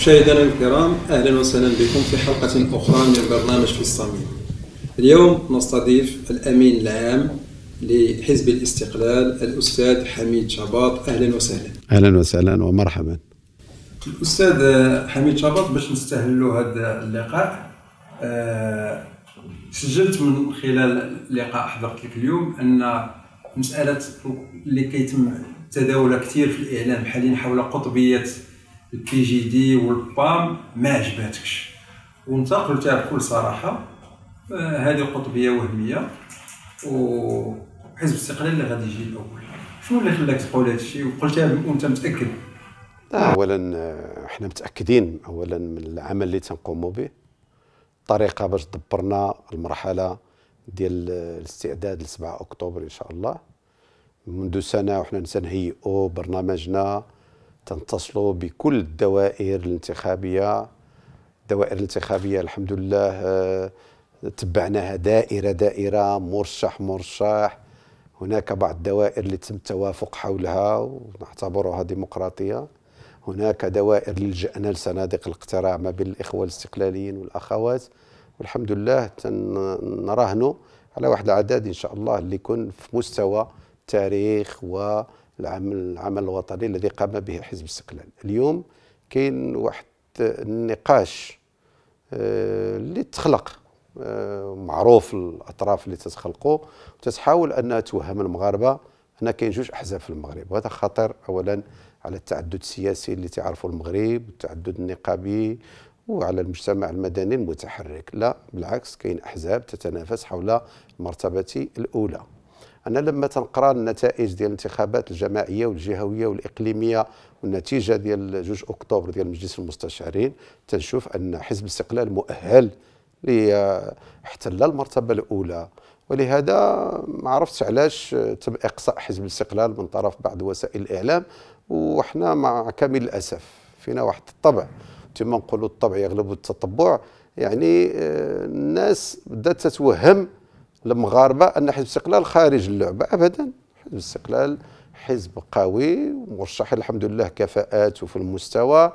مشاهدينا الكرام اهلا وسهلا بكم في حلقه اخرى من برنامج في الصميم اليوم نستضيف الامين العام لحزب الاستقلال الاستاذ حميد شباط اهلا وسهلا اهلا وسهلا ومرحبا الاستاذ حميد شباط باش نستهلوا هذا اللقاء أه سجلت من خلال لقاء حضرت لك اليوم ان مساله اللي كيتم تداولها كثير في الاعلام حاليا حول قطبيه البي جي دي والبام ما عجباتكش وانت قلتها بكل صراحه آه، هذه قطبيه وهميه وحزب الاستقلال اللي غادي يجي الاول شنو اللي خلاك تقول هذا الشيء وقلتها وانت متاكد اولا احنا آه، متاكدين اولا من العمل اللي تنقوموا به الطريقه باش دبرنا المرحله ديال الاستعداد ل 7 اكتوبر ان شاء الله منذ سنه وحنا نتنهيئوا برنامجنا تنتصلوا بكل الدوائر الانتخابيه الدوائر الانتخابيه الحمد لله آه، تبعناها دائره دائره مرشح مرشح هناك بعض الدوائر اللي تم التوافق حولها ونعتبرها ديمقراطيه هناك دوائر لجأنا لصناديق الاقتراع ما بين الإخوة الاستقلاليين والأخوات والحمد لله نراهنوا على واحد العدد إن شاء الله اللي يكون في مستوى تاريخ و العمل الوطني الذي قام به حزب الاستقلال اليوم كاين واحد النقاش آه، اللي تخلق آه، معروف الاطراف اللي تتخلقوا وتتحاول انها توهم المغاربه ان كاين جوج احزاب في المغرب وهذا خطر اولا على التعدد السياسي اللي تعرفه المغرب والتعدد النقابي وعلى المجتمع المدني المتحرك لا بالعكس كاين احزاب تتنافس حول المرتبه الاولى انا لما تنقرا النتائج ديال الانتخابات الجماعيه والجهويه والاقليميه والنتيجه ديال 2 اكتوبر ديال مجلس المستشارين تنشوف ان حزب الاستقلال مؤهل ليحتل المرتبه الاولى ولهذا ما عرفتش علاش تم اقصاء حزب الاستقلال من طرف بعض وسائل الاعلام وحنا مع كامل الاسف فينا واحد الطبع كما نقولوا الطبع يغلب التطبع يعني آه، الناس بدات تتوهم المغاربه ان حزب الاستقلال خارج اللعبه ابدا حزب الاستقلال حزب قوي ومرشح الحمد لله كفاءات وفي المستوى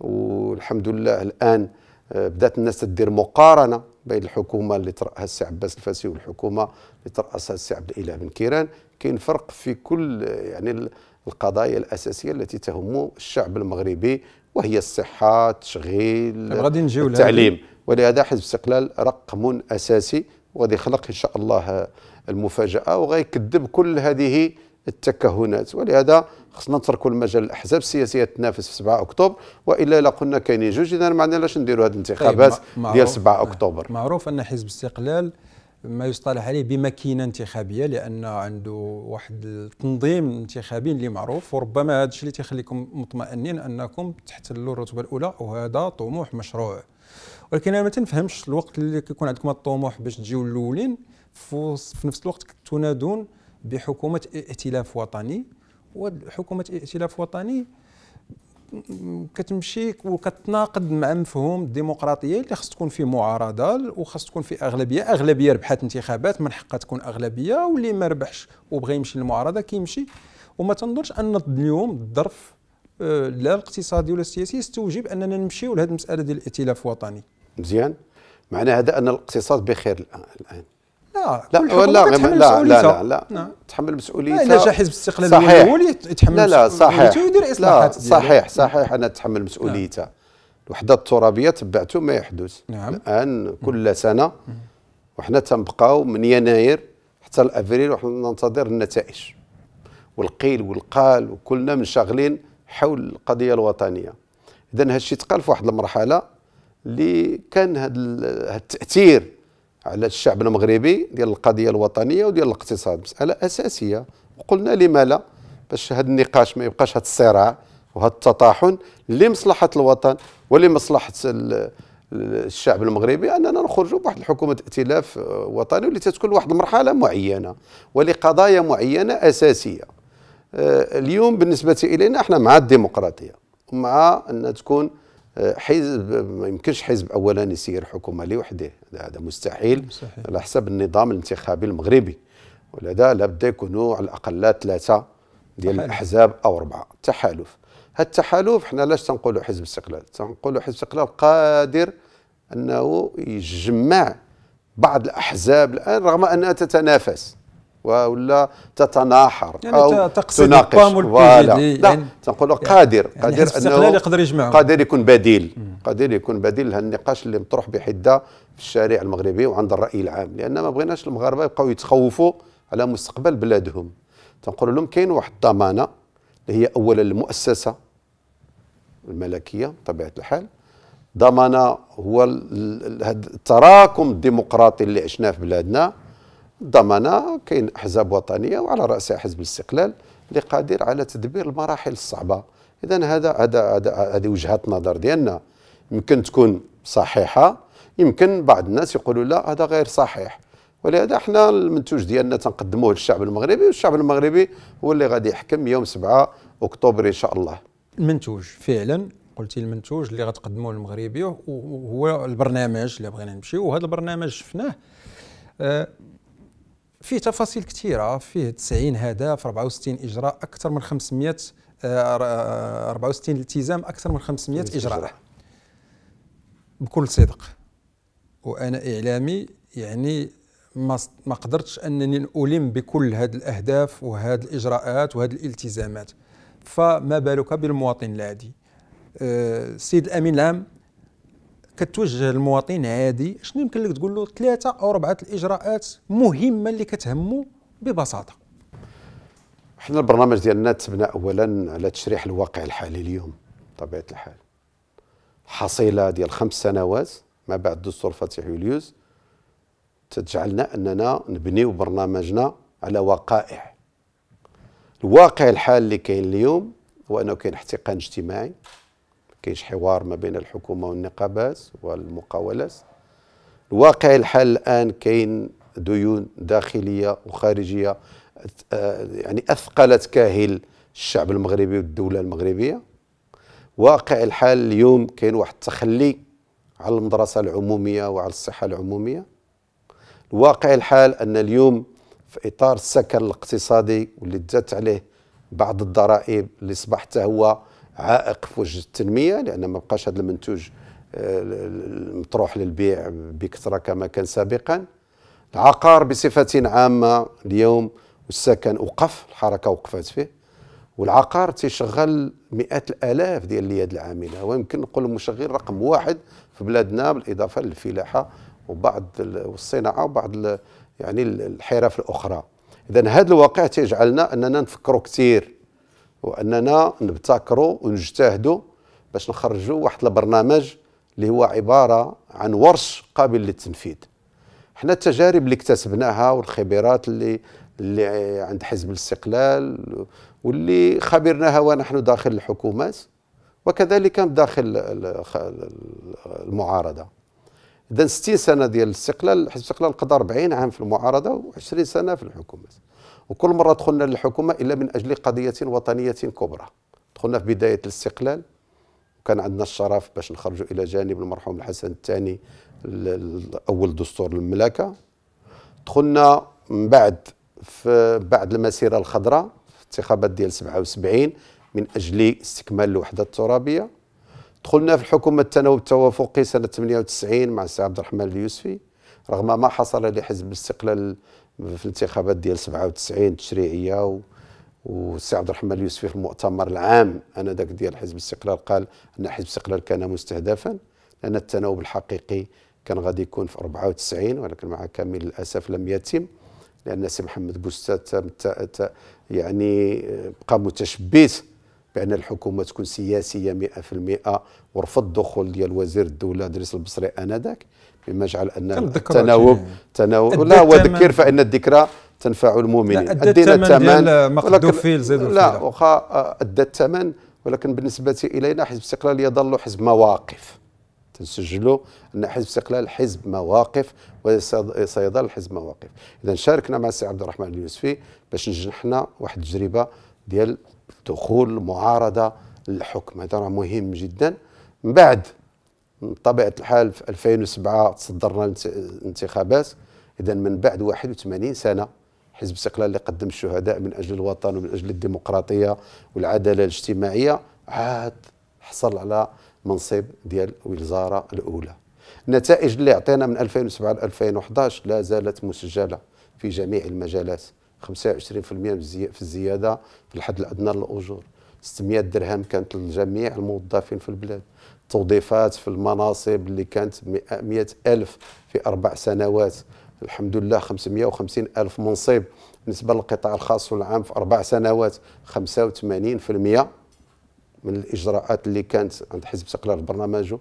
والحمد لله الان آه، بدات الناس تدير مقارنه بين الحكومه اللي تراها السي عباس الفاسي والحكومه اللي تراسها السي عبد الاله بن كيران كاين فرق في كل آه، يعني القضايا الاساسيه التي تهم الشعب المغربي وهي الصحه التشغيل طيب، التعليم ولهذا حزب الاستقلال رقم اساسي وغادي يخلق ان شاء الله المفاجاه وغيكذب كل هذه التكهنات ولهذا خصنا نتركوا المجال للاحزاب السياسيه تنافس في 7 اكتوبر والا الا قلنا كاينين جوج اذا ما عندناش نديروا هذه الانتخابات طيب، ديال 7 اكتوبر معروف ان حزب الاستقلال ما يصطلح عليه بماكينه انتخابيه لان عنده واحد التنظيم انتخابي اللي معروف وربما هذا الشيء اللي تيخليكم مطمئنين انكم تحتلوا الرتبه الاولى وهذا طموح مشروع ولكن انا ما تنفهمش الوقت اللي كيكون عندكم الطموح باش تجيو الاولين في نفس الوقت تنادون بحكومه ائتلاف وطني وحكومه ائتلاف وطني كتمشي وكتناقض مع مفهوم الديمقراطيه اللي خص تكون فيه معارضه وخص تكون فيه اغلبيه اغلبيه ربحات انتخابات من حقها تكون اغلبيه واللي ما ربحش وبغى يمشي للمعارضه كيمشي وما تنظرش ان اليوم الظرف آه، لا الاقتصادي ولا السياسي يستوجب اننا نمشيو لهذه المساله ديال الائتلاف الوطني مزيان معنى هذا ان الاقتصاد بخير الان لا لا لا, نعم. لا, لا, لا, لا, لا تحمل مسؤوليته لا جا حزب الاستقلال صحيح هو اللي يتحمل لا لا صحيح ويدير اصلاحات صحيح صحيح انا تحمل مسؤوليته نعم. الوحده الترابيه تبعت ما يحدث نعم. الان كل سنه وحنا تنبقاو من يناير حتى لافريل وحنا ننتظر النتائج والقيل والقال وكلنا منشغلين حول القضيه الوطنيه اذا هادشي تقال في واحد المرحله اللي كان هاد التاثير على الشعب المغربي ديال القضيه الوطنيه وديال الاقتصاد مساله اساسيه وقلنا لما لا باش هذا النقاش ما يبقاش هذا الصراع وهذا التطاحن لمصلحه الوطن ولمصلحه الشعب المغربي اننا نخرجوا بواحد الحكومه ائتلاف وطني واللي تتكون واحد المرحله معينه ولقضايا معينه اساسيه آه، اليوم بالنسبه الينا احنا مع الديمقراطيه ومع ان تكون حزب ما يمكنش حزب اولا يسير حكومه لوحده هذا مستحيل, على حسب النظام الانتخابي المغربي ولذا لابد يكونوا على الاقل ثلاثه ديال الاحزاب او اربعه تحالف هذا التحالف حنا علاش تنقولوا حزب استقلال تنقولوا حزب استقلال قادر انه يجمع بعض الاحزاب الان رغم انها تتنافس ولا تتناحر يعني او تناقش فوالا لا تنقول يعني قادر يعني قادر يعني انه يقدر يجمعهم قادر يكون بديل قادر يكون بديل النقاش اللي مطروح بحده في الشارع المغربي وعند الراي العام لان ما بغيناش المغاربه يبقاو يتخوفوا على مستقبل بلادهم تنقول لهم كاين واحد الضمانه اللي هي اولا المؤسسه الملكيه بطبيعه الحال ضمانه هو التراكم الديمقراطي اللي عشناه في بلادنا ضمن كاين احزاب وطنيه وعلى راسها حزب الاستقلال اللي قادر على تدبير المراحل الصعبه اذا هذا هذا هذه وجهات نظر ديالنا يمكن تكون صحيحه يمكن بعض الناس يقولوا لا هذا غير صحيح ولهذا احنا المنتوج ديالنا تنقدموه للشعب المغربي والشعب المغربي هو اللي غادي يحكم يوم 7 اكتوبر ان شاء الله المنتوج فعلا قلتي المنتوج اللي غتقدموه للمغربي وهو البرنامج اللي بغينا نمشيو وهذا البرنامج شفناه آه، فيه تفاصيل كثيره فيه 90 هدف 64 اجراء اكثر من 500 64 آه، آه، التزام اكثر من 500 اجراء بكل صدق وانا اعلامي يعني ما ما قدرتش انني الم بكل هذه الاهداف وهذه الاجراءات وهذه الالتزامات فما بالك بالمواطن العادي السيد آه، الامين العام كتوجه المواطن عادي شنو يمكن لك تقول له ثلاثه او اربعه الاجراءات مهمه اللي كتهمه ببساطه حنا البرنامج ديالنا تبنى اولا على تشريح الواقع الحالي اليوم بطبيعه الحال حصيله ديال خمس سنوات ما بعد دستور فاتح يوليوز تجعلنا اننا نبنيو برنامجنا على وقائع الواقع الحالي اللي كاين اليوم هو انه كاين احتقان اجتماعي كاينش حوار ما بين الحكومه والنقابات والمقاولات الواقع الحال الان كاين ديون داخليه وخارجيه يعني اثقلت كاهل الشعب المغربي والدوله المغربيه واقع الحال اليوم كاين واحد التخلي على المدرسه العموميه وعلى الصحه العموميه الواقع الحال ان اليوم في اطار السكن الاقتصادي واللي دات عليه بعض الضرائب اللي اصبح هو عائق في وجه التنميه لان ما بقاش هذا المنتوج المطروح آه، للبيع بكثره كما كان سابقا العقار بصفه عامه اليوم والسكن وقف الحركه وقفت فيه والعقار تيشغل مئات الالاف ديال اليد العامله ويمكن نقول مشغل رقم واحد في بلادنا بالاضافه للفلاحه وبعض الصناعه وبعض يعني الحرف الاخرى اذا هذا الواقع تيجعلنا اننا نفكروا كثير واننا نبتكروا ونجتهدوا باش نخرجوا واحد البرنامج اللي هو عباره عن ورش قابل للتنفيذ حنا التجارب اللي اكتسبناها والخبرات اللي اللي عند حزب الاستقلال واللي خبرناها ونحن داخل الحكومات وكذلك داخل المعارضه اذا 60 سنه ديال الاستقلال حزب الاستقلال قضى 40 عام في المعارضه و20 سنه في الحكومات وكل مرة دخلنا للحكومة إلا من أجل قضية وطنية كبرى دخلنا في بداية الاستقلال وكان عندنا الشرف باش نخرجوا إلى جانب المرحوم الحسن الثاني أول دستور المملكة دخلنا من بعد في بعد المسيرة الخضراء في انتخابات ديال 77 من أجل استكمال الوحدة الترابية دخلنا في الحكومة التناوب التوافقي سنة 98 مع السي عبد الرحمن اليوسفي رغم ما حصل لحزب الاستقلال في الانتخابات ديال 97 التشريعيه و والسي عبد الرحمن اليوسفي في المؤتمر العام انا ذاك ديال حزب الاستقلال قال ان حزب الاستقلال كان مستهدفا لان التناوب الحقيقي كان غادي يكون في 94 ولكن مع كامل الاسف لم يتم لان سي محمد بوستات يعني بقى متشبث بان الحكومه تكون سياسيه 100% ورفض الدخول ديال وزير الدوله ادريس البصري انذاك مما جعل ان التناوب تناوب لا وذكر فان الذكرى تنفع المؤمنين ادينا الثمن مقدوفيل زيد لا واخا ادى آه، الثمن ولكن بالنسبه الينا حزب الاستقلال يظل حزب مواقف تنسجلوا ان حزب الاستقلال حزب مواقف وسيظل حزب مواقف اذا شاركنا مع السي عبد الرحمن اليوسفي باش نجنحنا واحد التجربه ديال دخول المعارضه للحكم هذا راه مهم جدا من بعد بطبيعه الحال في 2007 تصدرنا الانتخابات اذا من بعد 81 سنه حزب استقلال اللي قدم الشهداء من اجل الوطن ومن اجل الديمقراطيه والعداله الاجتماعيه عاد حصل على منصب ديال الوزاره الاولى النتائج اللي عطينا من 2007 ل 2011 لا زالت مسجله في جميع المجالات 25% في الزياده في الحد الادنى للاجور 600 درهم كانت لجميع الموظفين في البلاد التوظيفات في المناصب اللي كانت 100 ألف في أربع سنوات الحمد لله 550 ألف منصب بالنسبة للقطاع الخاص والعام في أربع سنوات 85% من الإجراءات اللي كانت عند حزب استقلال برنامجه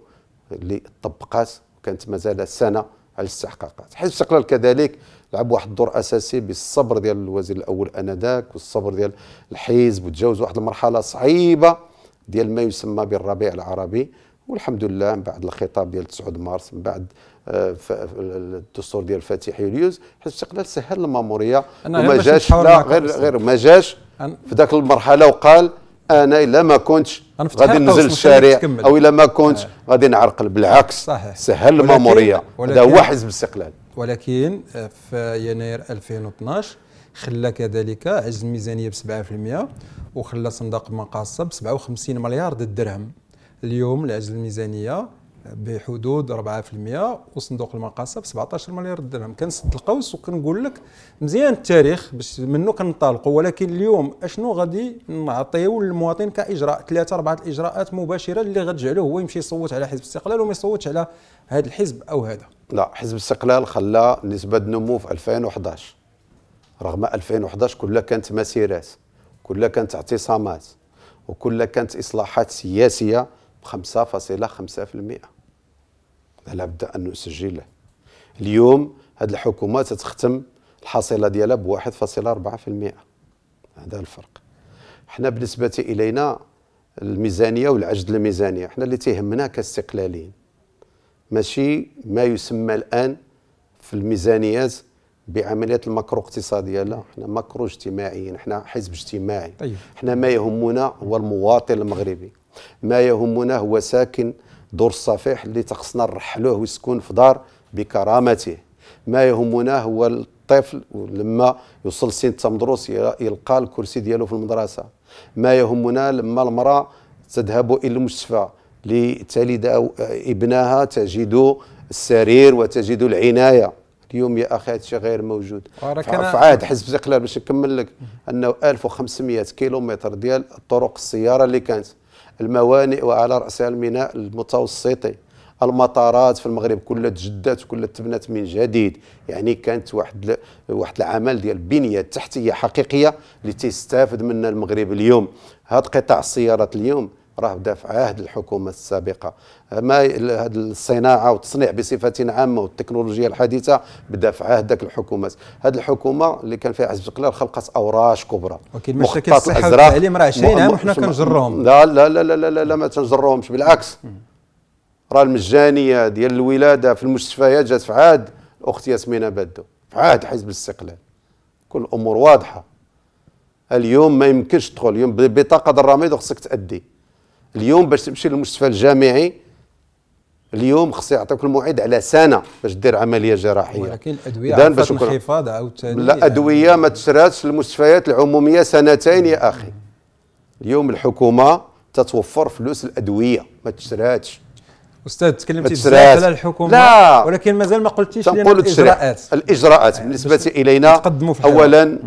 اللي طبقات وكانت مازال سنة على الاستحقاقات حزب استقلال كذلك لعب واحد الدور اساسي بالصبر ديال الوزير الاول انذاك والصبر ديال الحزب وتجاوز واحد المرحله صعيبه ديال ما يسمى بالربيع العربي والحمد لله من بعد الخطاب ديال 9 مارس من بعد آه، الدستور ديال فتح يوليوز حزب الاستقلال سهل الماموريه وما جاش لا غير غير ما جاش في ذاك المرحله وقال انا الا ما كنتش غادي ننزل الشارع او الا ما كنتش آه. غادي نعرقل بالعكس سهل الماموريه هذا هو حزب الاستقلال ولكن آه، في يناير 2012 خلى كذلك عجز الميزانيه ب 7% وخلى صندوق المقاصه ب 57 مليار الدرهم اليوم العجز الميزانيه بحدود 4% وصندوق المقاصه ب 17 مليار درهم كنسد القوس وكنقول لك مزيان التاريخ باش منه كنطلقوا ولكن اليوم اشنو غادي نعطيو للمواطن كاجراء ثلاثه اربعه الاجراءات مباشره اللي غتجعلو هو يمشي يصوت على حزب الاستقلال وما يصوتش على هذا الحزب او هذا لا حزب الاستقلال خلى نسبه النمو في 2011 رغم 2011 كلها كانت مسيرات كلها كانت اعتصامات وكلها كانت اصلاحات سياسيه 5.5% لا لابد أن نسجله اليوم هذه الحكومة تتختم الحصيلة ديالها ب 1.4% هذا الفرق حنا بالنسبة إلينا الميزانية والعجز الميزانية حنا اللي تيهمنا كاستقلاليين ماشي ما يسمى الآن في الميزانيات بعمليات الماكرو اقتصاديه لا حنا ماكرو اجتماعيين حنا حزب اجتماعي طيب. حنا ما يهمنا هو المواطن المغربي ما يهمنا هو ساكن دور الصفيح اللي تقصنا نرحلوه ويسكن في دار بكرامته ما يهمنا هو الطفل لما يوصل سن التمدرس يلقى الكرسي ديالو في المدرسه ما يهمنا لما المراه تذهب الى المستشفى لتلد ابنها تجد السرير وتجد العنايه اليوم يا اخي هذا الشيء غير موجود في عهد حزب الاستقلال باش نكمل لك انه 1500 كيلومتر ديال الطرق السياره اللي كانت الموانئ وعلى رأسها الميناء المتوسطي المطارات في المغرب كلها تجدات وكلها تبنات من جديد يعني كانت واحد ل... واحد العمل ديال البنيه التحتيه حقيقيه اللي تيستافد منها المغرب اليوم هذا قطاع السيارات اليوم راه بدا في عهد الحكومه السابقه آه، ما هذه الصناعه والتصنيع بصفه عامه والتكنولوجيا الحديثه بدا في عهد ذاك الحكومات هذه الحكومه اللي كان فيها عزب قلال خلقت اوراش كبرى ولكن مشاكل الصحه والتعليم راه 20 عام وحنا كنجروهم لا لا لا لا لا, لا ما تنجروهمش بالعكس راه المجانيه ديال الولاده في المستشفيات جات في عهد الاخت ياسمينه بادو في عهد حزب الاستقلال كل الامور واضحه اليوم ما يمكنش تدخل اليوم بطاقه الرميد خصك تادي اليوم باش تمشي للمستشفى الجامعي اليوم خص يعطيوك الموعد على سنه باش دير عمليه جراحيه ولكن الادويه اذا باش الحفاظ عاوتاني لا ادويه يعني ما تشراتش المستشفيات العموميه سنتين يا اخي اليوم الحكومه تتوفر فلوس الادويه ما تشراتش استاذ تكلمتي بزاف على الحكومه لا ولكن مازال ما قلتيش لنا الاجراءات الاجراءات يعني بالنسبه الينا في اولا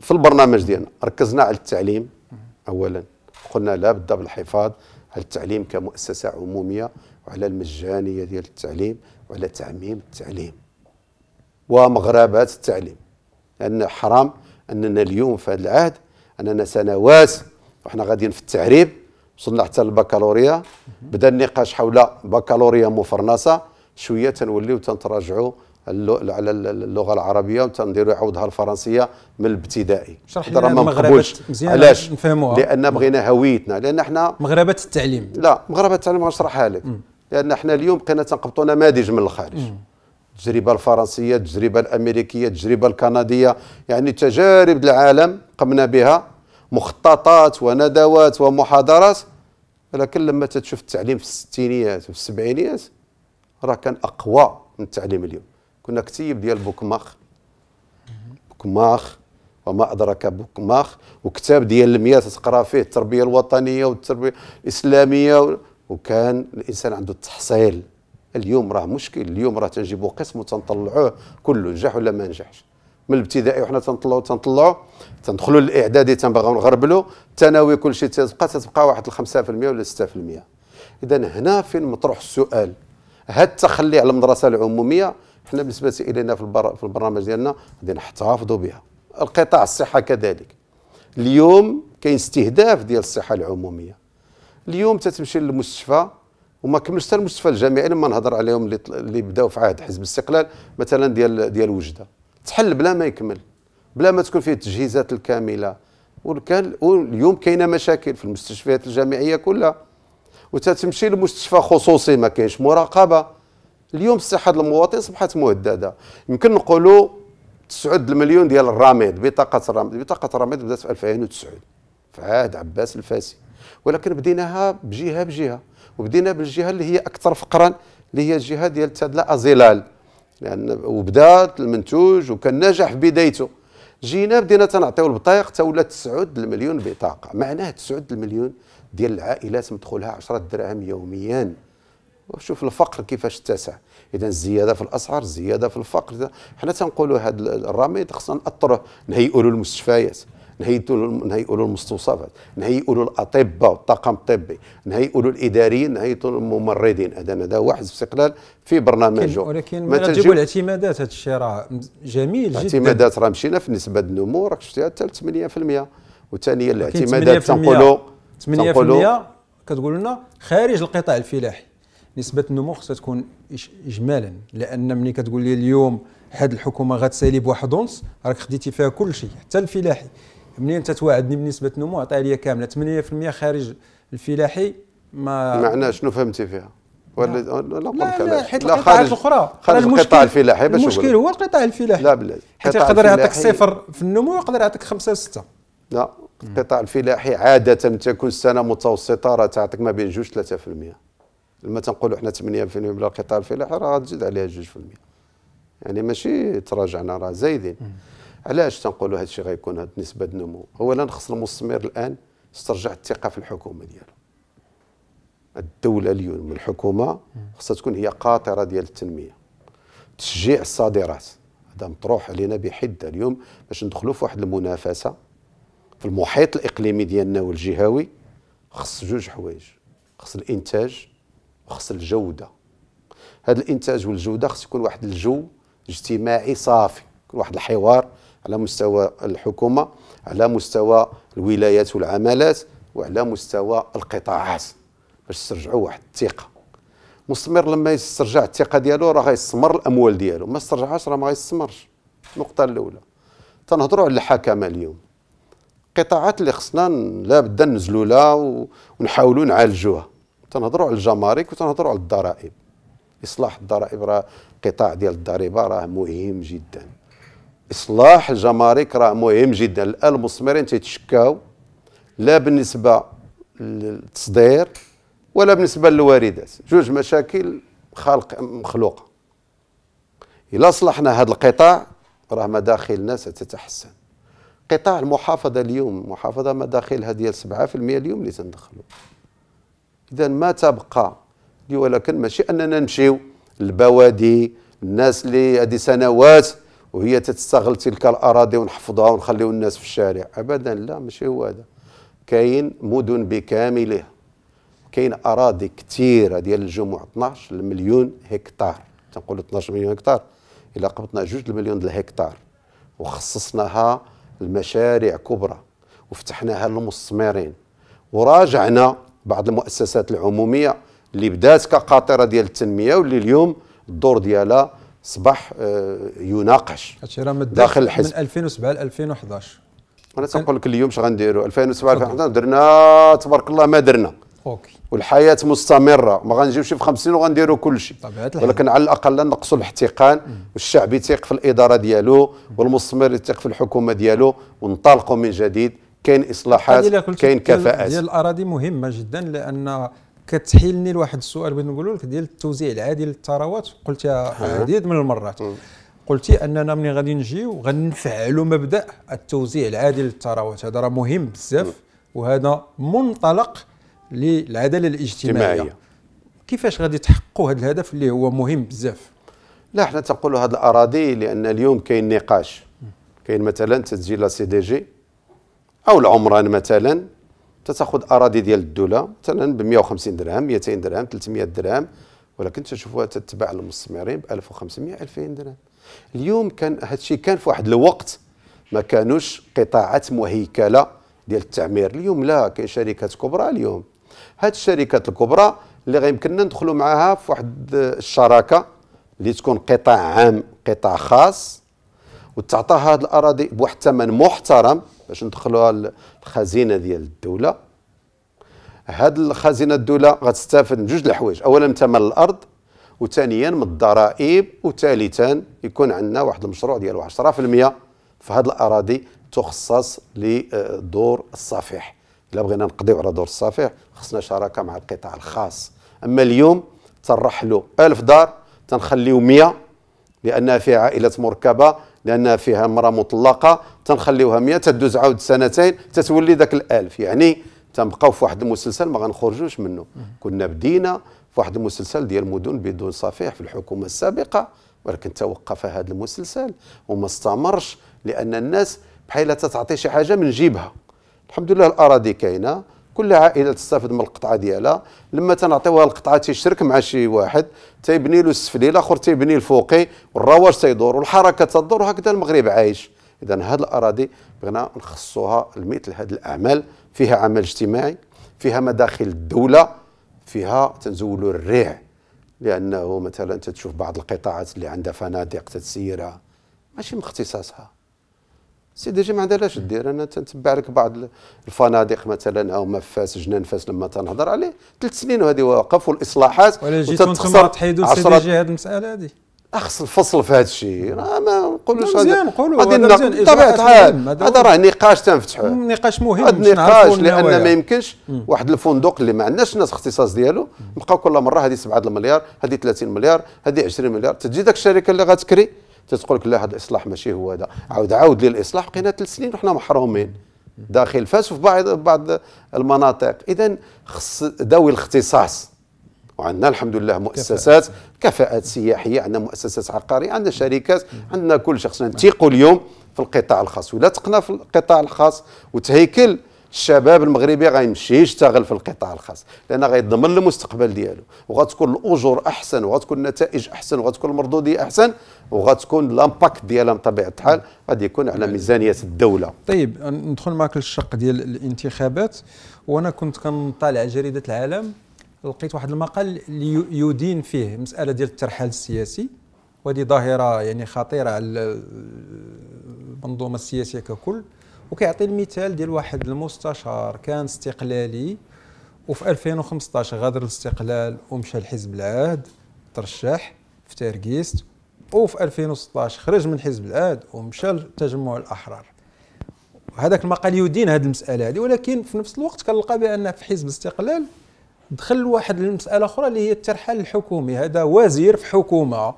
في البرنامج ديالنا ركزنا على التعليم اولا قلنا لا بد بالحفاظ على التعليم كمؤسسة عمومية وعلى المجانية ديال التعليم وعلى تعميم التعليم ومغربات التعليم لأن حرام أننا اليوم في هذا العهد أننا سنوات وحنا غاديين في التعريب وصلنا حتى للبكالوريا بدا النقاش حول بكالوريا مفرنسة شوية تنوليو تنتراجعوا على اللغه العربيه وتنديروا يعوضها الفرنسيه من الابتدائي شرح لنا مغربه مزيان علاش نفهموها لان بغينا هويتنا لان احنا مغربه التعليم لا مغربه التعليم غنشرحها لك لان احنا اليوم بقينا تنقبطوا نماذج من الخارج التجربه الفرنسيه التجربه الامريكيه التجربه الكنديه يعني تجارب العالم قمنا بها مخططات وندوات ومحاضرات ولكن لما تشوف التعليم في الستينيات وفي السبعينيات راه كان اقوى من التعليم اليوم كنا كتيب ديال بوكماخ بوكماخ وما ادراك بوكماخ وكتاب ديال المياه تقرا فيه التربيه الوطنيه والتربيه الاسلاميه وكان الانسان عنده التحصيل اليوم راه مشكل اليوم راه تنجيبوا قسم وتنطلعوه كله نجح ولا ما نجحش من الابتدائي وحنا تنطلعوا تنطلعوا تندخلوا للاعدادي تنبغيو نغربلوا الثانوي كل شيء تتبقى تتبقى واحد 5% ولا 6% اذا هنا فين مطروح السؤال هل التخلي على المدرسه العموميه حنا بالنسبه الينا في, البر... في البرنامج ديالنا غادي نحتفظوا بها القطاع الصحه كذلك اليوم كاين استهداف ديال الصحه العموميه اليوم تتمشي للمستشفى وما كملش حتى المستشفى الجامعي لما نهضر عليهم اللي اللي بداو في عهد حزب الاستقلال مثلا ديال ديال وجده تحل بلا ما يكمل بلا ما تكون فيه التجهيزات الكامله وكان واليوم كاينه مشاكل في المستشفيات الجامعيه كلها وتتمشي لمستشفى خصوصي ما كاينش مراقبه اليوم صحه المواطن اصبحت مهدده يمكن نقولوا 9 المليون ديال الراميد بطاقه الراميد بطاقه الراميد بدات في 2009 في عهد عباس الفاسي ولكن بديناها بجهه بجهه وبدينا بالجهه اللي هي اكثر فقرا اللي هي الجهه ديال تادلا ازيلال لان يعني وبدا المنتوج وكان ناجح في بدايته جينا بدينا تنعطيو البطايق حتى ولات 9 المليون بطاقه معناه 9 المليون ديال العائلات مدخولها 10 دراهم يوميا وشوف الفقر كيفاش اتسع اذا الزياده في الاسعار الزياده في الفقر حنا تنقولوا هذا الرميد خصنا ناطره نهيئوا له المستشفيات نهيئوا له المستوصفات نهيئوا له الاطباء والطاقم الطبي نهيئوا له الاداريين نهيئوا له الممرضين هذا هذا واحد استقلال في برنامجه ولكن ما تجيبوا الاعتمادات هذا الشيء راه جميل جدا الاعتمادات راه مشينا في نسبه النمو راك شفتيها حتى 8% وثانيا الاعتمادات تنقولوا 8% كتقول لنا خارج القطاع الفلاحي نسبه النمو خصها تكون اجمالا لان ملي كتقول لي اليوم هاد الحكومه غتسالي بواحد ونص راك خديتي فيها كل شيء حتى الفلاحي ملي انت توعدني بنسبه النمو عطيها لي كامله 8% خارج الفلاحي ما معناها شنو فهمتي فيها؟ ولا لا لا, لا حيت القطاعات الاخرى خارج القطاع الفلاحي باش المشكل هو القطاع الفلاحي لا بلاتي حيت يقدر يعطيك صفر في النمو ويقدر يعطيك خمسه سته لا القطاع الفلاحي عاده تكون السنه متوسطه راه تعطيك ما بين 2 3% لما تنقولوا حنا 8% من القطاع الفلاحي راه تزيد عليها 2% يعني ماشي تراجعنا راه زايدين علاش تنقولوا هذا الشيء غيكون هذه نسبه النمو اولا خص المستثمر الان يسترجع الثقه في الحكومه ديالو الدوله اليوم الحكومه خصها تكون هي قاطره ديال التنميه تشجيع الصادرات هذا مطروح علينا بحده اليوم باش ندخلوا في واحد المنافسه في المحيط الاقليمي ديالنا والجهوي خص جوج حوايج خص الانتاج خص الجوده هذا الانتاج والجوده خص يكون واحد الجو اجتماعي صافي يكون واحد الحوار على مستوى الحكومه على مستوى الولايات والعمالات وعلى مستوى القطاعات باش يسترجعوا واحد الثقه مستمر لما يسترجع الثقه ديالو راه غيستثمر الاموال ديالو ما استرجعهاش راه ما غيستثمرش النقطه الاولى تنهضروا على الحكمه اليوم القطاعات اللي خصنا لا بد ننزلوا لها ونحاولوا نعالجوها تنهضروا على الجمارك وتنهضروا على الضرائب اصلاح الضرائب راه قطاع ديال الضريبه راه مهم جدا اصلاح الجمارك راه مهم جدا الان المستثمرين تيتشكاو لا بالنسبه للتصدير ولا بالنسبه للواردات جوج مشاكل خالق مخلوقه الا اصلحنا هذا القطاع راه مداخلنا ستتحسن قطاع المحافظه اليوم المحافظه مداخلها ديال 7% اليوم اللي تندخلوا إذا ما تبقى ولكن ماشي أننا نمشيو البوادي الناس اللي هذه سنوات وهي تتستغل تلك الأراضي ونحفظها ونخليو الناس في الشارع أبدا لا ماشي هو هذا كاين مدن بكاملها كاين أراضي كثيرة ديال الجموع 12 مليون هكتار تنقول 12 مليون هكتار إلا قبضنا جوج المليون الهكتار وخصصناها لمشاريع كبرى وفتحناها للمستثمرين وراجعنا بعض المؤسسات العموميه اللي بدات كقاطره ديال التنميه واللي اليوم الدور ديالها صبح آه، يناقش هادشي راه داخل الحزب من 2007 ل 2011 انا تنقول لك اليوم اش غنديروا 2007 2011 درنا تبارك الله ما درنا اوكي والحياه مستمره ما غنجيوش في 50 وغنديروا كل شيء طيب، ولكن على الاقل نقصوا الاحتقان والشعب يثيق في الاداره ديالو والمستثمر يثيق في الحكومه ديالو وانطلقوا من جديد كاين اصلاحات كاين كفاءات ديال الاراضي مهمه جدا لان كتحيلني لواحد السؤال بغيت نقول لك ديال التوزيع العادل للثروات قلتها عديد من المرات م. قلتي اننا ملي غادي نجيو غنفعلوا مبدا التوزيع العادل للثروات هذا راه مهم بزاف وهذا منطلق للعداله الاجتماعيه كيفاش غادي تحققوا هذا الهدف اللي هو مهم بزاف لا حنا تنقولوا هذه الاراضي لان اليوم كاين نقاش كاين مثلا تسجيل لا سي دي جي او العمران مثلا تتاخذ اراضي ديال الدوله مثلا ب 150 درهم 200 درهم 300 درهم ولكن تشوفوها تتباع للمستثمرين ب 1500 2000 درهم اليوم كان هادشي كان في واحد الوقت ما كانوش قطاعات مهيكله ديال التعمير اليوم لا كاين شركات كبرى اليوم هاد الشركات الكبرى اللي غيمكننا ندخلوا معاها في واحد الشراكه اللي تكون قطاع عام قطاع خاص وتعطى هاد الاراضي بواحد الثمن محترم باش ندخلوها الخزينه ديال الدوله هاد الخزينه الدوله غتستافد من جوج الحوايج اولا من ثمن الارض وثانيا من الضرائب وثالثا يكون عندنا واحد المشروع ديال 10% في هاد الاراضي تخصص لدور الصفيح الا بغينا نقضيو على دور الصفيح خصنا شراكه مع القطاع الخاص اما اليوم تنرحلوا 1000 دار تنخليو 100 لانها فيها عائلات مركبه لان فيها امراه مطلقه تنخليوها 100 تدوز عاود سنتين تتولي ذاك الالف يعني تنبقاو في واحد المسلسل ما غنخرجوش منه كنا بدينا في واحد المسلسل ديال مدن بدون صفيح في الحكومه السابقه ولكن توقف هذا المسلسل وما استمرش لان الناس بحال تتعطي شي حاجه من جيبها الحمد لله الاراضي كاينه كل عائله تستافد من القطعه ديالها لما تنعطيوها القطعه تيشترك مع شي واحد تيبني له السفلي الاخر تيبني الفوقي والرواج تيدور والحركه تدور وهكذا المغرب عايش اذا هذه الاراضي بغينا نخصوها لمثل هذه الاعمال فيها عمل اجتماعي فيها مداخل الدوله فيها تنزولوا الريع لانه مثلا تتشوف بعض القطاعات اللي عندها فنادق تتسيرها ماشي من اختصاصها سي جي ما عندها لاش دير انا تنتبع لك بعض الفنادق مثلا او ما فاس جنان فاس لما تنهضر عليه ثلاث سنين وهذه واقف والاصلاحات ولا جيتو انتم تحيدوا سيدي دي جي هذه المساله هذه اخص الفصل في هذا الشيء راه ما نقولوش مزيان نقولوا مزيان بطبيعه الحال هذا راه نقاش تنفتحوا نقاش مهم هذا نقاش لان ما يمكنش واحد الفندق اللي ما عندناش ناس اختصاص ديالو نبقاو كل مره هذه 7 المليار هذه 30 مليار هذه 20 مليار تجي ذاك الشركه اللي غتكري تتقول لك لا هذا الاصلاح ماشي هو هذا عاود عاود لي الاصلاح بقينا ثلاث سنين وحنا محرومين داخل فاس وفي بعض بعض المناطق اذا خص ذوي الاختصاص وعندنا الحمد لله مؤسسات كفاءات, سياحيه عندنا مؤسسات عقاريه عندنا شركات عندنا كل شخص نعم. نتيقوا اليوم في القطاع الخاص ولا تقنا في القطاع الخاص وتهيكل الشباب المغربي غيمشي يشتغل في القطاع الخاص لان غيضمن المستقبل ديالو وغتكون الاجور احسن وغتكون النتائج احسن وغتكون المردوديه احسن وغتكون الامباكت ديالها بطبيعه الحال غادي يكون على أه. ميزانيه الدوله طيب ندخل معك للشق ديال الانتخابات وانا كنت كنطالع جريده العالم لقيت واحد المقال اللي يدين فيه مساله ديال الترحال السياسي وهذه ظاهره يعني خطيره على المنظومه السياسيه ككل وكيعطي المثال ديال واحد المستشار كان استقلالي وفي 2015 غادر الاستقلال ومشى لحزب العهد ترشح في تيرغيست وفي 2016 خرج من حزب العهد ومشى لتجمع الاحرار هذاك المقال يدين هذه المساله هذه ولكن في نفس الوقت كنلقى بان في حزب الاستقلال دخل واحد المساله اخرى اللي هي الترحال الحكومي هذا وزير في حكومه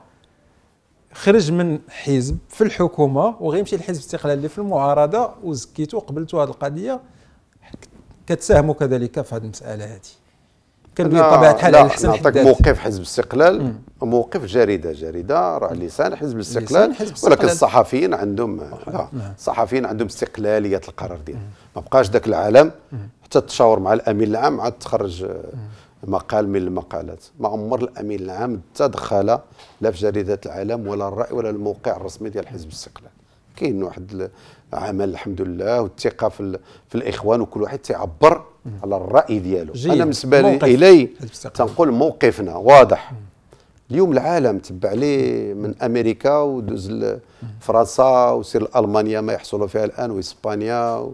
خرج من حزب في الحكومه وغيمشي لحزب الاستقلال اللي في المعارضه وزكيتو قبلتو هذه القضيه كتساهموا كذلك في هذه المساله هذه كان بطبيعه الحال على حسن نعطيك موقف حزب الاستقلال موقف جريده جريده راه لسان حزب الاستقلال ولكن الصحفيين عندهم نعم. الصحفيين عندهم استقلاليه القرار ديالهم ما بقاش ذاك العالم حتى تشاور مع الامين العام عاد تخرج مم. مقال من المقالات ما عمر الامين العام تدخل لا في جريده العالم ولا الراي ولا الموقع الرسمي ديال حزب الاستقلال كاين واحد العمل الحمد لله والثقه في, في الاخوان وكل واحد تيعبر على الراي ديالو انا بالنسبه الي تنقول موقفنا واضح اليوم العالم تبع لي من امريكا ودوز فرنسا وسير المانيا ما يحصلوا فيها الان واسبانيا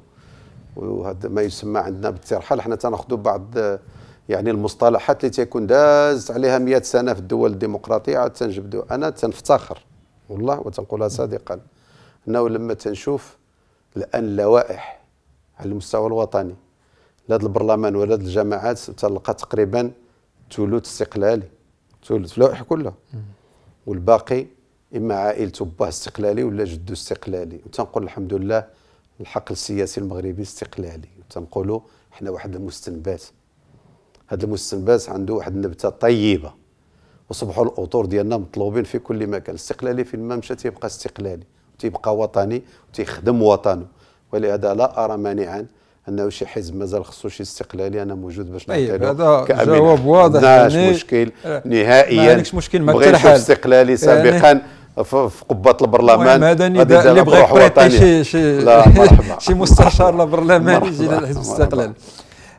وهذا ما يسمى عندنا بالترحال حنا تناخذوا بعض يعني المصطلحات اللي تيكون دازت عليها 100 سنه في الدول الديمقراطيه عاد تنجبدو انا تنفتخر والله وتنقولها صادقا انه لما تنشوف الان اللوائح على المستوى الوطني لهذا البرلمان ولا الجماعات تلقى تقريبا ثلث استقلالي ثلث لوائح كلها والباقي اما عائلته باه استقلالي ولا جدو استقلالي وتنقول الحمد لله الحقل السياسي المغربي استقلالي وتنقولوا احنا واحد المستنبات هذا المستنباس عنده واحد النبته طيبه وصبحوا الاطور ديالنا مطلوبين في كل مكان استقلالي في مشى تيبقى استقلالي تيبقى وطني وتيخدم وطنه ولهذا لا ارى مانعا انه شي حزب مازال خصو شي استقلالي انا موجود باش نعطي طيب هذا جواب واضح ما يعني مشكل آه، نهائيا ما عندكش مشكل ما بغيتش استقلالي يعني سابقا يعني في قبه البرلمان هذا نداء اللي بغى يبريطي شي شي, شي مستشار لا برلماني يجي للحزب الاستقلالي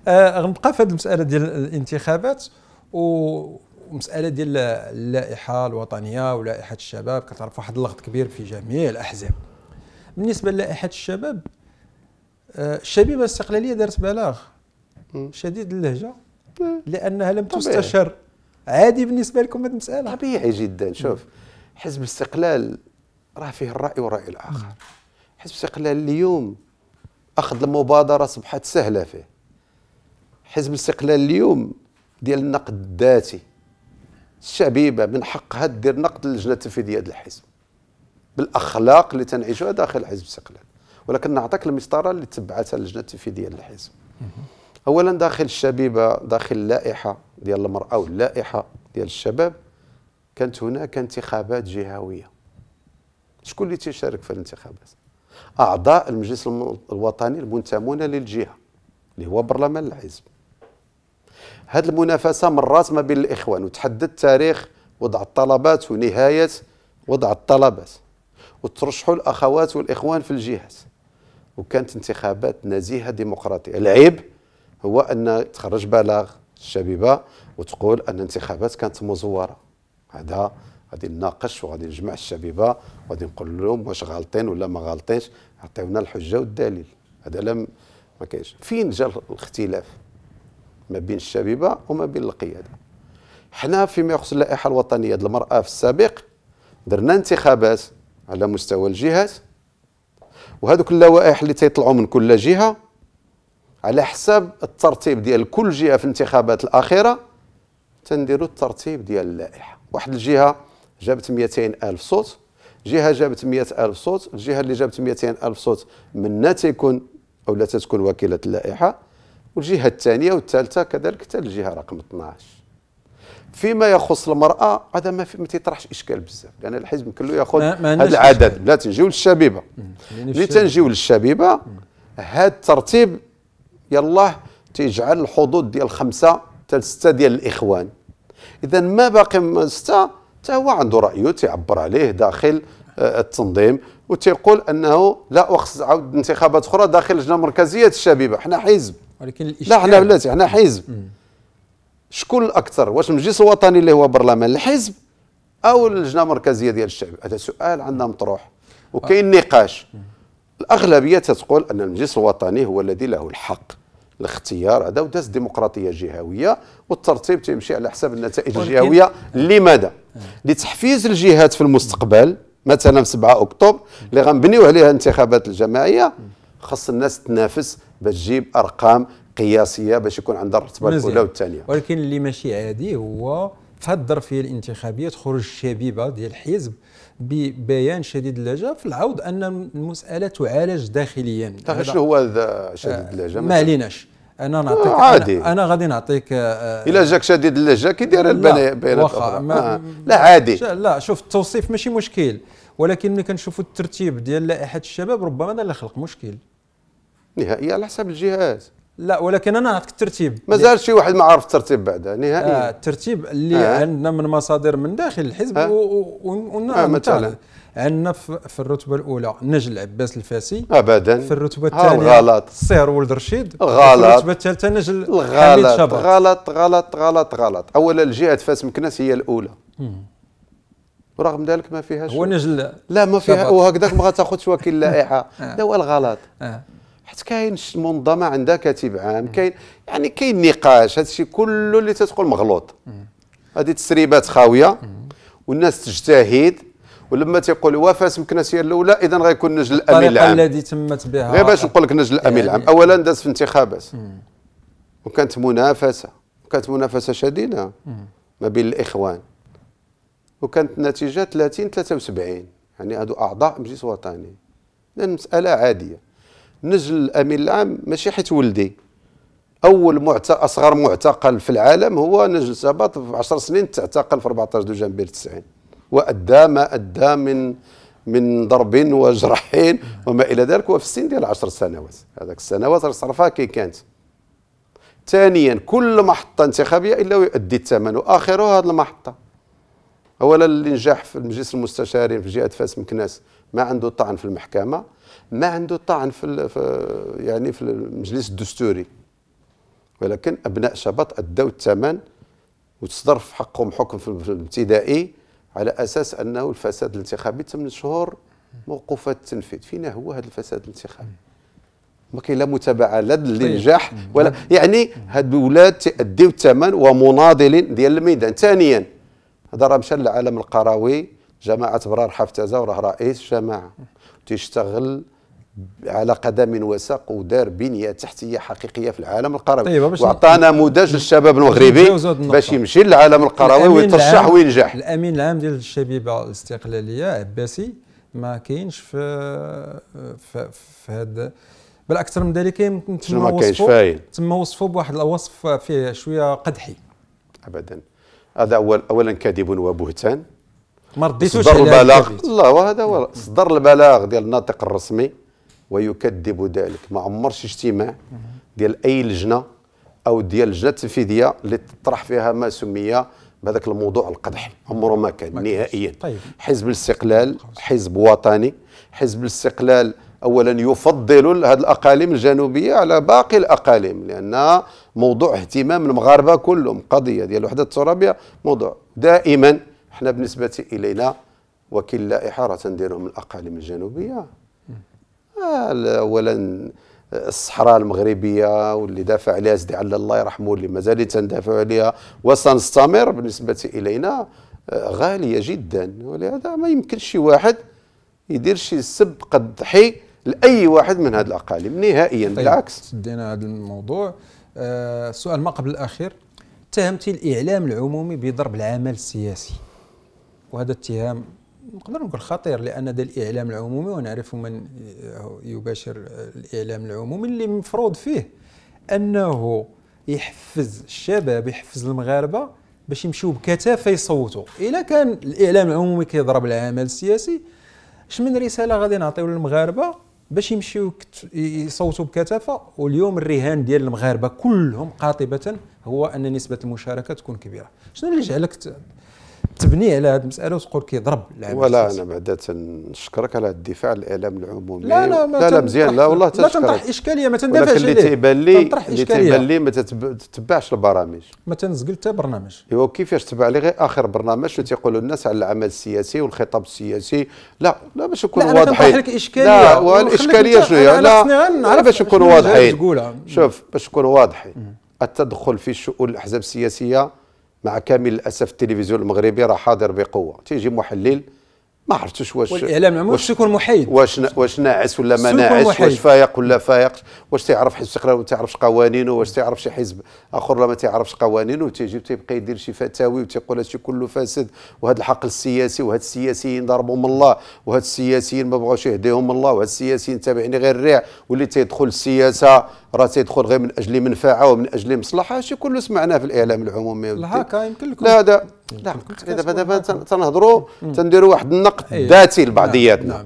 آه، غنبقى في هذه المساله ديال الانتخابات ومساله ديال اللائحه الوطنيه ولائحه الشباب كتعرف واحد اللغط كبير في جميع الاحزاب بالنسبه للائحه الشباب آه، الشبيبه الاستقلاليه دارت بلاغ شديد اللهجه لانها لم طبيعي. تستشر عادي بالنسبه لكم هذه المساله طبيعي جدا شوف حزب الاستقلال راه فيه الراي والراي الاخر حزب الاستقلال اليوم اخذ المبادره اصبحت سهله فيه حزب الاستقلال اليوم ديال النقد الذاتي الشبيبه من حقها دير نقد للجنه التنفيذيه ديال الحزب بالاخلاق اللي تنعيشها داخل حزب الاستقلال ولكن نعطيك المسطره اللي تبعتها اللجنه التنفيذيه ديال الحزب اولا داخل الشبيبه داخل اللائحه ديال المراه واللائحه ديال الشباب كانت هناك انتخابات جهويه شكون اللي تيشارك في الانتخابات اعضاء المجلس الوطني المنتمون للجهه اللي هو برلمان الحزب هذه المنافسه من ما بين الاخوان وتحدد تاريخ وضع الطلبات ونهايه وضع الطلبات وترشحوا الاخوات والاخوان في الجهات وكانت انتخابات نزيهه ديمقراطيه العيب هو ان تخرج بلاغ الشبيبه وتقول ان الانتخابات كانت مزوره هذا غادي نناقش وغادي نجمع الشبيبه وغادي نقول لهم واش غالطين ولا ما غالطينش عطيونا الحجه والدليل هذا لم ما كاينش فين جا الاختلاف ما بين الشبيبه وما بين القياده حنا فيما يخص اللائحه الوطنيه للمراه في السابق درنا انتخابات على مستوى الجهات وهذوك اللوائح اللي تيطلعوا من كل جهه على حساب الترتيب ديال كل جهه في الانتخابات الاخيره تنديروا الترتيب ديال اللائحه واحد الجهه جابت 200 الف صوت جهه جابت 100 الف صوت الجهه اللي جابت 200 الف صوت منا تيكون او لا تتكون وكيله اللائحه والجهة الثانية والثالثة كذلك حتى الجهة رقم 12 فيما يخص المرأة هذا ما ما تيطرحش إشكال بزاف لأن الحزب كله ياخذ هذا العدد لا تنجيو للشبيبة يعني اللي تنجيو للشبيبة هذا الترتيب يلاه تيجعل الحدود ديال خمسة حتى ستة ديال الإخوان إذا ما باقي من ستة حتى هو عنده رأيه تيعبر عليه داخل آه، التنظيم وتيقول أنه لا أخص عاود انتخابات أخرى داخل لجنه مركزيه الشبيبة حنا حزب ولكن الاشكال لا احنا بلاتي احنا حزب شكون الاكثر واش المجلس الوطني اللي هو برلمان الحزب او اللجنه المركزيه ديال الشعب هذا سؤال عندنا مطروح وكاين آه. نقاش الاغلبيه تتقول ان المجلس الوطني هو الذي له الحق الاختيار هذا وداز ديمقراطيه جهويه والترتيب تيمشي على حسب النتائج الجهويه آه. لماذا آه. لتحفيز الجهات في المستقبل مثلا في 7 اكتوبر اللي غنبنيو عليها الانتخابات الجماعيه خاص الناس تنافس باش تجيب ارقام قياسيه باش يكون عندها الرتبه الاولى والثانيه ولكن اللي ماشي عادي هو في هذه الظرفيه الانتخابيه تخرج الشبيبه ديال الحزب ببيان شديد اللهجه في العوض ان المساله تعالج داخليا شنو هو هذا شديد آه، اللهجه ما عليناش انا نعطيك آه عادي انا, أنا غادي نعطيك آه, آه، الا جاك شديد اللهجه كي داير البيانات واخا آه، لا عادي لا شوف التوصيف ماشي مشكل ولكن ملي كنشوفوا الترتيب ديال لائحه الشباب ربما هذا اللي خلق مشكل نهائيه على حساب الجهاز لا ولكن انا نعطيك الترتيب مازال شي واحد ما عرف الترتيب بعدا نهائيا آه الترتيب اللي آه. عندنا من مصادر من داخل الحزب آه. ونا آه مثلا عندنا في الرتبه الاولى نجل عباس الفاسي ابدا في الرتبه الثانيه غلط السير ولد رشيد غلط في الرتبه الثالثه نجل حميد شبر غلط غلط غلط غلط اولا جهه فاس مكناس هي الاولى ورغم ذلك ما فيهاش هو نجل لا ما فيها وهكذاك ما غتاخذش وكيل لائحه هذا آه. هو الغلط آه. حيت كاين منظمه عندها كاتب عام كاين يعني كاين نقاش هذا الشيء كله اللي تتقول مغلوط هذه تسريبات خاويه والناس تجتهد ولما تيقول وفاه الكناسيه الاولى اذا غيكون نجل الامين العام الذي تمت بها غير باش نقول لك نجل الامين العام يعني اولا داز في انتخابات وكانت منافسه وكانت منافسه شديده ما بين الاخوان وكانت النتيجه 30 73 يعني هادو اعضاء مجلس وطني المساله عاديه نزل الامين العام ماشي حيت ولدي اول معت... اصغر معتقل في العالم هو نجل سباط في 10 سنين تعتقل في 14 جانبير 90 وادى ما ادى من من ضرب وجرحين وما الى ذلك وفي السن ديال 10 سنوات هذاك السنوات صرفها كي كانت ثانيا كل محطه انتخابيه الا ويؤدي الثمن واخره هذه المحطه اولا اللي نجح في المجلس المستشارين في جهه فاس مكناس ما عنده طعن في المحكمه ما عنده طعن في, في يعني في المجلس الدستوري ولكن ابناء شبط ادوا الثمن وتصدر في حقهم حكم في الابتدائي على اساس انه الفساد الانتخابي ثمان شهور موقوفات التنفيذ فينا هو هذا الفساد الانتخابي ما كاين لا متابعه لا للنجاح طيب. ولا يعني هاد الاولاد تاديو الثمن ومناضلين ديال الميدان ثانيا هذا راه مشى للعالم القروي جماعه برار حفتزه وراه رئيس جماعه تيشتغل على قدم وساق ودار بنيه تحتيه حقيقيه في العالم القروي طيب وعطانا نموذج للشباب المغربي باش يمشي للعالم القروي ويترشح وينجح الامين العام ديال الشبيبه الاستقلاليه عباسي ما كاينش في في, في هذا بل اكثر من ذلك يمكن تما وصفه تما وصفه بواحد الوصف فيه شويه قدحي ابدا هذا اول اولا كذب وبهتان ما رديتوش البلاغ الله وهذا هو صدر البلاغ ديال الناطق الرسمي ويكذب ذلك ما عمرش اجتماع ديال اي لجنه او ديال لجنه تنفيذيه اللي تطرح فيها ما سمي بهذاك الموضوع القدحي عمره ما كان نهائيا طيب. حزب الاستقلال حزب وطني حزب الاستقلال اولا يفضل هذه الاقاليم الجنوبيه على باقي الاقاليم لان موضوع اهتمام المغاربه كلهم قضيه ديال الوحده الترابيه موضوع دائما احنا بالنسبه الينا وكيل لائحه راه تنديرهم الاقاليم الجنوبيه اولا الصحراء المغربيه واللي دافع عليها سيدي على الله يرحمه اللي مازال تندافع عليها وسنستمر بالنسبه الينا آه، غاليه جدا ولهذا ما يمكنش شي واحد يدير شي سب قد حي لاي واحد من هذه الاقاليم نهائيا طيب بالعكس سدينا هذا الموضوع آه السؤال ما قبل الاخير اتهمتي الاعلام العمومي بضرب العمل السياسي وهذا اتهام نقدر نقول خطير لان ده الاعلام العمومي ونعرف من يباشر الاعلام العمومي اللي مفروض فيه انه يحفز الشباب يحفز المغاربه باش يمشيو بكثافه يصوتوا الا كان الاعلام العمومي كيضرب العمل السياسي اش من رساله غادي نعطيو للمغاربه باش يمشيو يصوتوا بكثافه واليوم الرهان ديال المغاربه كلهم قاطبه هو ان نسبه المشاركه تكون كبيره شنو اللي جعلك تبني على هذه المساله وتقول كيضرب اللاعب ولا انا بعدا تنشكرك على الدفاع الاعلام العمومي لا لا ما لا, لا مزيان لا والله تنشكرك لا تنطرح اشكاليه ما تندافعش عليه اللي تيبان لي اللي تيبان لي ما تتبعش البرامج ما تنزقل حتى برنامج ايوا كيفاش تبع لي غير اخر برنامج اللي تيقولوا الناس على العمل السياسي والخطاب السياسي لا لا باش نكون واضحين لك اشكاليه لا والاشكاليه شنو هي لا باش نكون واضحين شوف باش نكون واضحين التدخل في شؤون الاحزاب السياسيه مع كامل الاسف التلفزيون المغربي راه حاضر بقوه تيجي محلل ما عرفتش واش والاعلام العمومي واش يكون محايد واش واش ناعس ولا ما ناعس واش فايق ولا فايق واش تيعرف حزب الاستقلال وما تيعرفش قوانينه واش تيعرف شي حزب اخر ولا ما تيعرفش قوانينه وتيجي تيبقى يدير شي فتاوي وتيقول هادشي كله فاسد وهاد الحقل السياسي وهاد السياسيين ضربهم الله وهاد السياسيين ما بغاوش يهديهم الله وهاد السياسيين تابعين غير الريع واللي تيدخل السياسه راه تيدخل غير من اجل منفعه ومن اجل مصلحه هادشي كله سمعناه في الاعلام العمومي لا هكا يمكن لكم لا دا لا دابا دابا تنهضروا تنديروا واحد النقد أيوة. ذاتي لبعضياتنا نعم.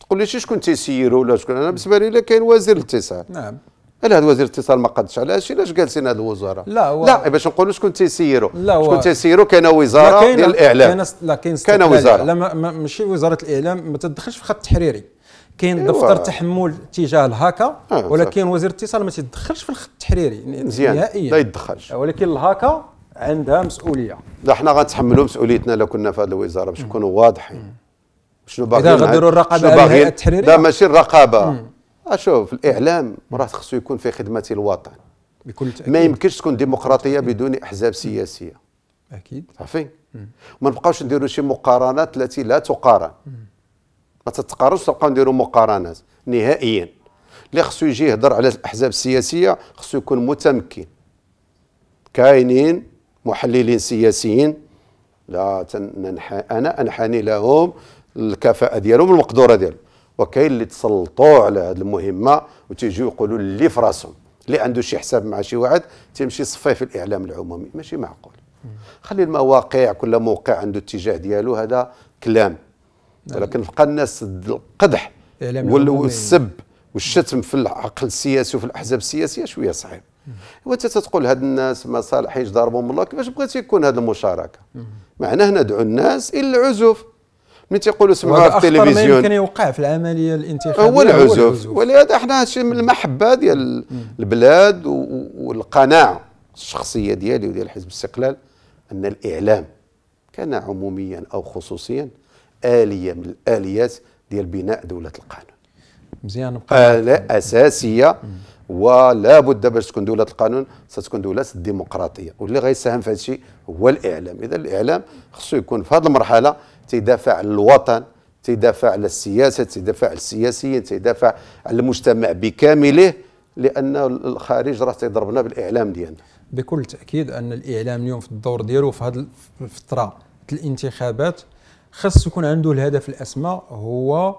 تقول لي شكون تيسيروا ولا شكون انا بالنسبه لي كاين وزير الاتصال نعم هل هذا وزير الاتصال ما قادش على هادشي علاش جالسين هاد الوزراء لا هو لا باش نقولوا شكون تيسيروا شكون تيسيروا كان وزاره ديال الاعلام كاين لا كاين وزاره لا ماشي وزاره الاعلام ما تدخلش في خط تحريري كاين دفتر تحمل تجاه الهاكا آه ولكن وزير الاتصال ما تيدخلش في الخط التحريري مزيان نهائيا ما يدخلش ولكن الهاكا عندها مسؤوليه لا حنا غنتحملوا مسؤوليتنا لو كنا في هذه الوزاره باش نكونوا واضحين شنو باغيين اذا غنديروا الرقابه على الهيئه التحريريه لا ماشي الرقابه اشوف آه، الاعلام راه خصو يكون في خدمه الوطن بكل تأكيد. ما يمكنش تكون ديمقراطيه بدون احزاب سياسيه اكيد صافي ما نبقاوش نديروا شي مقارنات التي لا تقارن مم. ما تتقارنش تبقاو نديروا مقارنات نهائيا اللي خصو يجي يهضر على الاحزاب السياسيه خصو يكون متمكن كاينين محللين سياسيين لا تنح... انا انحني لهم الكفاءه ديالهم المقدوره ديالهم وكاين اللي تسلطوا على هذه المهمه وتيجيو يقولوا اللي في راسهم اللي عنده شي حساب مع شي واحد تيمشي صفيه في الاعلام العمومي ماشي معقول خلي المواقع كل موقع عنده اتجاه ديالو هذا كلام ولكن نعم. لقى الناس القدح إيه، والسب والشتم في العقل السياسي وفي الاحزاب السياسيه شويه صعيب وانت تتقول هاد الناس ما صالحينش ضربهم الله كيفاش بغيتي يكون هذه المشاركه معناه ندعو الناس الى العزوف من تيقولوا سمعوها في التلفزيون يمكن يوقع في العمليه الانتخابيه هو العزوف ولهذا احنا شي من المحبه ديال البلاد والقناعه الشخصيه ديالي وديال حزب الاستقلال ان الاعلام كان عموميا او خصوصيا آلية من الآليات ديال بناء دولة القانون مزيان آلة أساسية ولا بد باش تكون دولة القانون ستكون دولة الديمقراطية واللي غيساهم في هذا الشيء هو الإعلام إذا الإعلام خصو يكون في هذه المرحلة تيدافع عن الوطن تيدافع على السياسة تيدافع على السياسيين تيدافع على المجتمع بكامله لأن الخارج راه تيضربنا بالإعلام ديالنا بكل تأكيد أن الإعلام اليوم في الدور ديالو في هذه الفترة الانتخابات خص يكون عنده الهدف الاسمى هو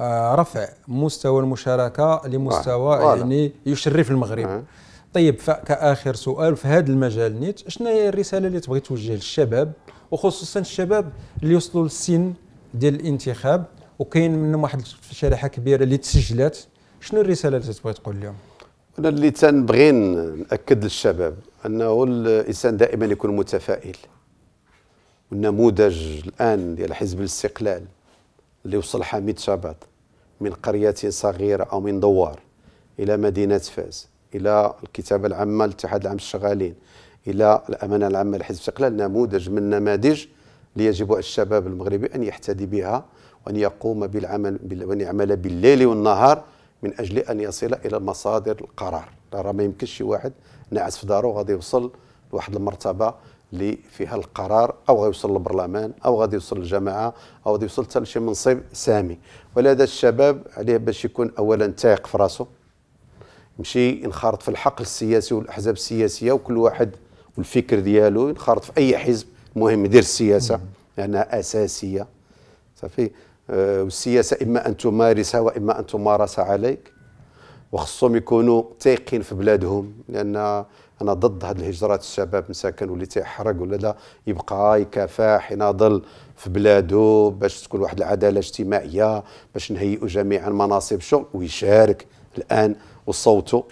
آه، رفع مستوى المشاركه لمستوى آه. يعني يشرف المغرب آه. طيب كاخر سؤال في هذا المجال نيت شنو هي الرساله اللي تبغي توجه للشباب وخصوصا الشباب اللي وصلوا للسن ديال الانتخاب وكاين منهم واحد الشريحه كبيره اللي تسجلات شنو الرساله اللي تبغي تقول لهم انا اللي تنبغي ناكد للشباب انه الانسان دائما يكون متفائل والنموذج الان ديال حزب الاستقلال اللي وصل حميد شابات من قرية صغيرة أو من دوار إلى مدينة فاس إلى الكتابة العامة للاتحاد العام الشغالين إلى الأمانة العامة لحزب الاستقلال نموذج من النماذج ليجب الشباب المغربي أن يحتدي بها وأن يقوم بالعمل وأن يعمل بالليل والنهار من أجل أن يصل إلى مصادر القرار راه ما يمكنش شي واحد ناعس في داره غادي يوصل لواحد المرتبة اللي فيها القرار او غيوصل للبرلمان او غادي يوصل للجماعه او غادي يوصل حتى لشي منصب سامي ولهذا الشباب عليه باش يكون اولا تايق في راسه يمشي ينخرط في الحقل السياسي والاحزاب السياسيه وكل واحد والفكر ديالو ينخرط في اي حزب المهم يدير السياسه لانها يعني اساسيه صافي آه والسياسه اما ان تمارسها واما ان تمارس عليك وخصهم يكونوا تايقين في بلادهم لان انا ضد هذه الهجرات الشباب مساكن واللي تيحرق ولا لا يبقى يكافح يناضل في بلاده باش تكون واحد العداله اجتماعيه باش نهيئوا جميعا مناصب شغل ويشارك الان وصوته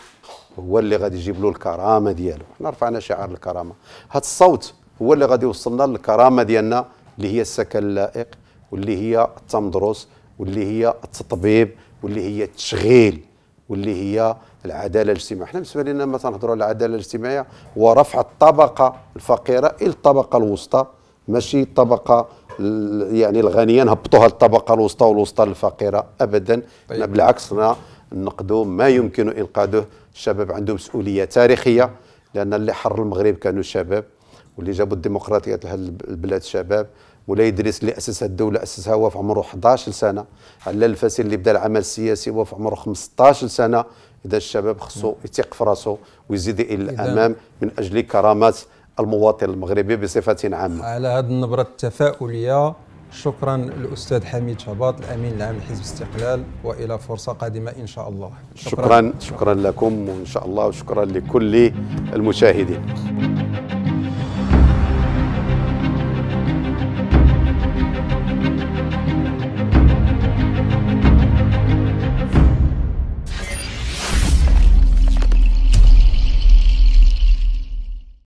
هو اللي غادي يجيب له الكرامه ديالو حنا رفعنا شعار الكرامه هذا الصوت هو اللي غادي يوصلنا للكرامه ديالنا اللي هي السكن اللائق واللي هي التمدرس واللي هي التطبيب واللي هي التشغيل واللي هي العداله الاجتماعيه احنا بالنسبه لنا ما تنهضروا على العداله الاجتماعيه ورفع الطبقه الفقيره الى الطبقه الوسطى ماشي الطبقه يعني الغنيه نهبطوها للطبقه الوسطى والوسطى الفقيره ابدا طيب. بالعكس نقدوا ما يمكن انقاذه الشباب عنده مسؤوليه تاريخيه لان اللي حر المغرب كانوا شباب واللي جابوا الديمقراطيه لهذه البلاد شباب. ولا يدرس اللي اسسها الدوله اسسها هو في عمره 11 سنه على الفاسل اللي بدا العمل السياسي هو في عمره 15 سنه اذا الشباب خصو يثق في راسو ويزيد الى الامام من اجل كرامات المواطن المغربي بصفه عامه على هذه النبره التفاؤليه شكرا الاستاذ حميد شباط الامين العام لحزب الاستقلال والى فرصه قادمه ان شاء الله شكرا شكرا, شكرا لكم وان شاء الله وشكرا لكل المشاهدين